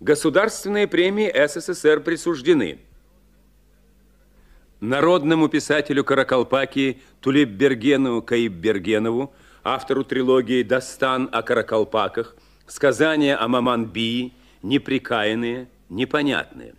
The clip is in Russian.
Государственные премии СССР присуждены народному писателю Каракалпакии Тулеббергену Каиббергенову, автору трилогии «Дастан о Каракалпаках», «Сказания о Маманбии», «Неприкаянные», «Непонятные».